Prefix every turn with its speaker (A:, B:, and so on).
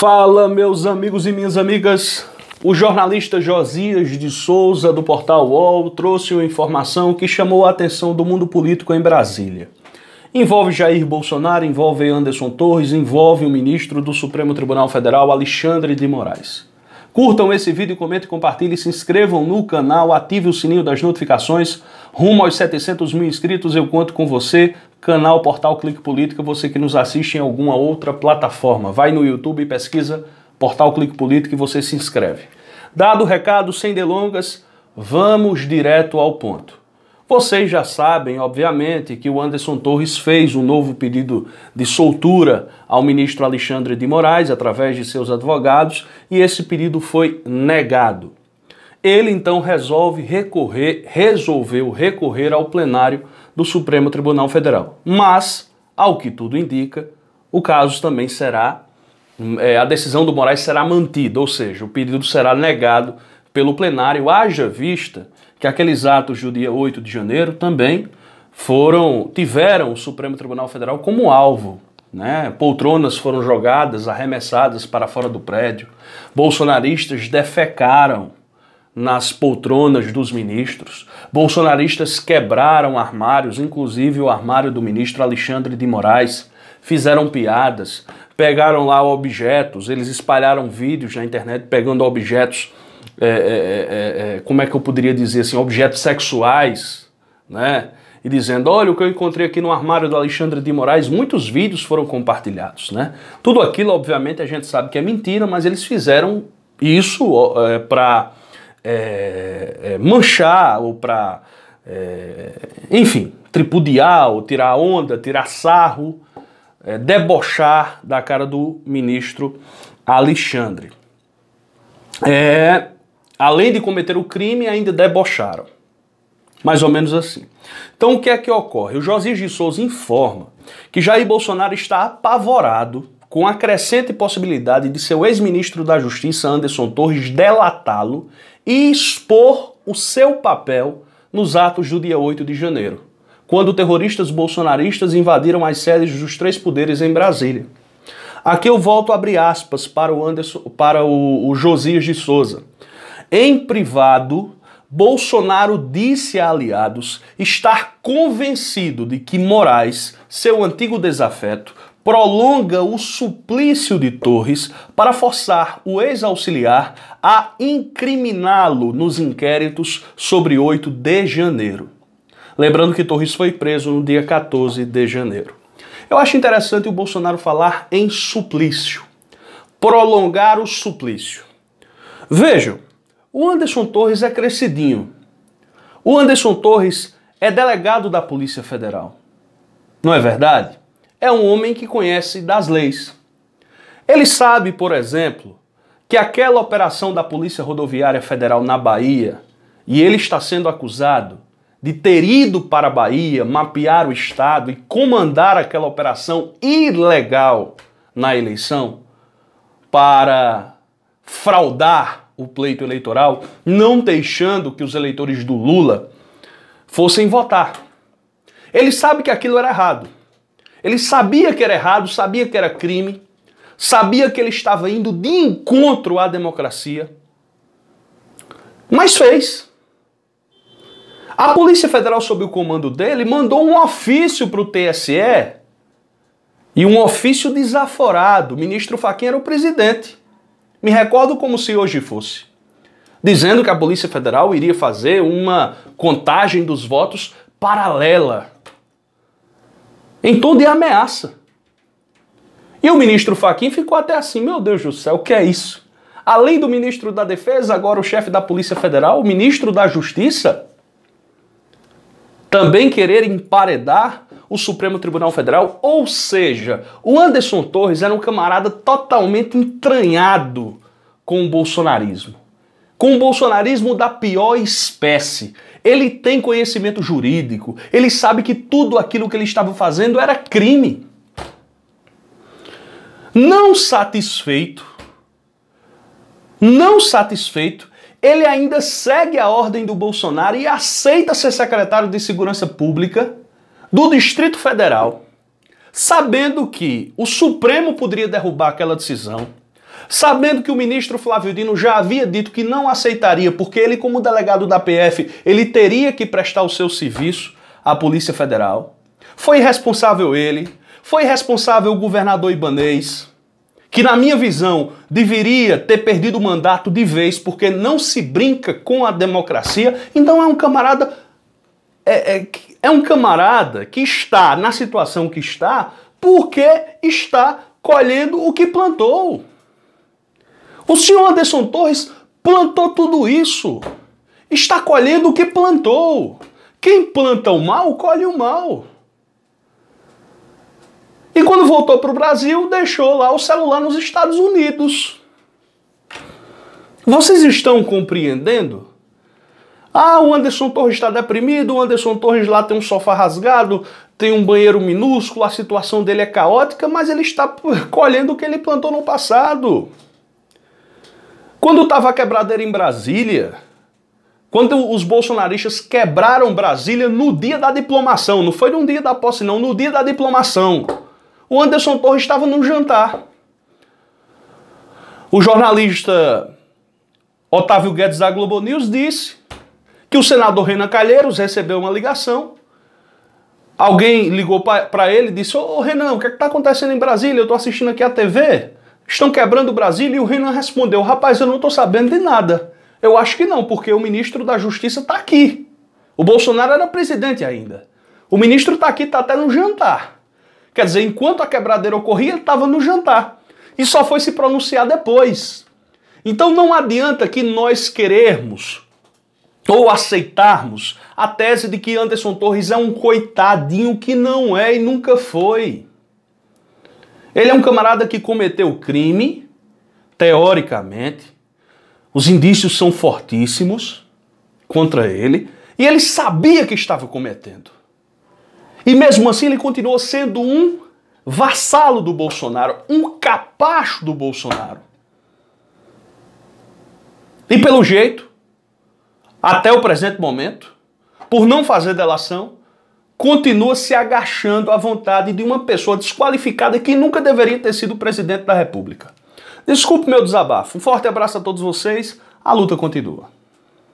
A: Fala, meus amigos e minhas amigas. O jornalista Josias de Souza, do portal UOL, trouxe uma informação que chamou a atenção do mundo político em Brasília. Envolve Jair Bolsonaro, envolve Anderson Torres, envolve o ministro do Supremo Tribunal Federal, Alexandre de Moraes. Curtam esse vídeo, comentem, compartilhem, se inscrevam no canal, ative o sininho das notificações Rumo aos 700 mil inscritos, eu conto com você. Canal Portal Clique Política, você que nos assiste em alguma outra plataforma. Vai no YouTube e pesquisa Portal Clique Política e você se inscreve. Dado o recado, sem delongas, vamos direto ao ponto. Vocês já sabem, obviamente, que o Anderson Torres fez um novo pedido de soltura ao ministro Alexandre de Moraes, através de seus advogados, e esse pedido foi negado. Ele então resolve recorrer, resolveu recorrer ao plenário do Supremo Tribunal Federal. Mas, ao que tudo indica, o caso também será hum, é, a decisão do Moraes será mantida, ou seja, o pedido será negado pelo plenário, haja vista que aqueles atos do dia 8 de janeiro também foram tiveram o Supremo Tribunal Federal como alvo. Né? Poltronas foram jogadas, arremessadas para fora do prédio, bolsonaristas defecaram nas poltronas dos ministros. Bolsonaristas quebraram armários, inclusive o armário do ministro Alexandre de Moraes. Fizeram piadas, pegaram lá objetos, eles espalharam vídeos na internet pegando objetos, é é, é, é, é, como é que eu poderia dizer assim, objetos sexuais, né? e dizendo: Olha o que eu encontrei aqui no armário do Alexandre de Moraes. Muitos vídeos foram compartilhados, né? Tudo aquilo, obviamente, a gente sabe que é mentira, mas eles fizeram isso é, para é, é, manchar ou para, é, enfim, tripudiar ou tirar onda, tirar sarro, é, debochar da cara do ministro Alexandre. além de cometer o crime, ainda debocharam. Mais ou menos assim. Então, o que é que ocorre? O Josias de Souza informa que Jair Bolsonaro está apavorado com a crescente possibilidade de seu ex-ministro da Justiça, Anderson Torres, delatá-lo e expor o seu papel nos atos do dia 8 de janeiro, quando terroristas bolsonaristas invadiram as sedes dos três poderes em Brasília. Aqui eu volto a abrir aspas para o Anderson, para o, o Josias de Souza. Em privado, Bolsonaro disse a aliados estar convencido de que Moraes, seu antigo desafeto, prolonga o suplício de Torres para forçar o ex-auxiliar a incriminá-lo nos inquéritos sobre 8 de janeiro. Lembrando que Torres foi preso no dia 14 de janeiro. Eu acho interessante o Bolsonaro falar em suplício. Prolongar o suplício. Vejam, o Anderson Torres é crescidinho. O Anderson Torres é delegado da Polícia Federal. Não é verdade? é um homem que conhece das leis. Ele sabe, por exemplo, que aquela operação da Polícia Rodoviária Federal na Bahia, e ele está sendo acusado de ter ido para a Bahia, mapear o Estado e comandar aquela operação ilegal na eleição para fraudar o pleito eleitoral, não deixando que os eleitores do Lula fossem votar. Ele sabe que aquilo era errado. Ele sabia que era errado, sabia que era crime, sabia que ele estava indo de encontro à democracia, mas fez. A Polícia Federal, sob o comando dele, mandou um ofício para o TSE e um ofício desaforado. O ministro Faquinha era o presidente. Me recordo como se hoje fosse. Dizendo que a Polícia Federal iria fazer uma contagem dos votos paralela em tom de ameaça. E o ministro Faquim ficou até assim, meu Deus do céu, o que é isso? Além do ministro da Defesa, agora o chefe da Polícia Federal, o ministro da Justiça, também querer emparedar o Supremo Tribunal Federal, ou seja, o Anderson Torres era um camarada totalmente entranhado com o bolsonarismo com o bolsonarismo da pior espécie. Ele tem conhecimento jurídico, ele sabe que tudo aquilo que ele estava fazendo era crime. Não satisfeito, não satisfeito, ele ainda segue a ordem do Bolsonaro e aceita ser secretário de Segurança Pública do Distrito Federal, sabendo que o Supremo poderia derrubar aquela decisão sabendo que o ministro Flávio Dino já havia dito que não aceitaria, porque ele, como delegado da PF, ele teria que prestar o seu serviço à Polícia Federal. Foi responsável ele, foi responsável o governador Ibanês, que, na minha visão, deveria ter perdido o mandato de vez, porque não se brinca com a democracia. Então é um camarada. É, é, é um camarada que está na situação que está porque está colhendo o que plantou. O senhor Anderson Torres plantou tudo isso. Está colhendo o que plantou. Quem planta o mal, colhe o mal. E quando voltou para o Brasil, deixou lá o celular nos Estados Unidos. Vocês estão compreendendo? Ah, o Anderson Torres está deprimido, o Anderson Torres lá tem um sofá rasgado, tem um banheiro minúsculo, a situação dele é caótica, mas ele está colhendo o que ele plantou no passado. Quando estava a quebradeira em Brasília, quando os bolsonaristas quebraram Brasília no dia da diplomação, não foi no dia da posse, não, no dia da diplomação. O Anderson Torres estava num jantar. O jornalista Otávio Guedes da Globo News disse que o senador Renan Calheiros recebeu uma ligação. Alguém ligou para ele e disse: Ô Renan, o que é está acontecendo em Brasília? Eu estou assistindo aqui a TV estão quebrando o Brasil? E o Renan respondeu: rapaz, eu não estou sabendo de nada. Eu acho que não, porque o ministro da Justiça está aqui. O Bolsonaro era presidente ainda. O ministro está aqui, está até no jantar. Quer dizer, enquanto a quebradeira ocorria, ele estava no jantar. E só foi se pronunciar depois. Então não adianta que nós querermos ou aceitarmos a tese de que Anderson Torres é um coitadinho que não é e nunca foi. Ele é um camarada que cometeu crime, teoricamente. Os indícios são fortíssimos contra ele. E ele sabia que estava cometendo. E mesmo assim ele continuou sendo um vassalo do Bolsonaro, um capacho do Bolsonaro. E pelo jeito, até o presente momento, por não fazer delação, continua se agachando à vontade de uma pessoa desqualificada que nunca deveria ter sido presidente da República. Desculpe meu desabafo. Um forte abraço a todos vocês. A luta continua.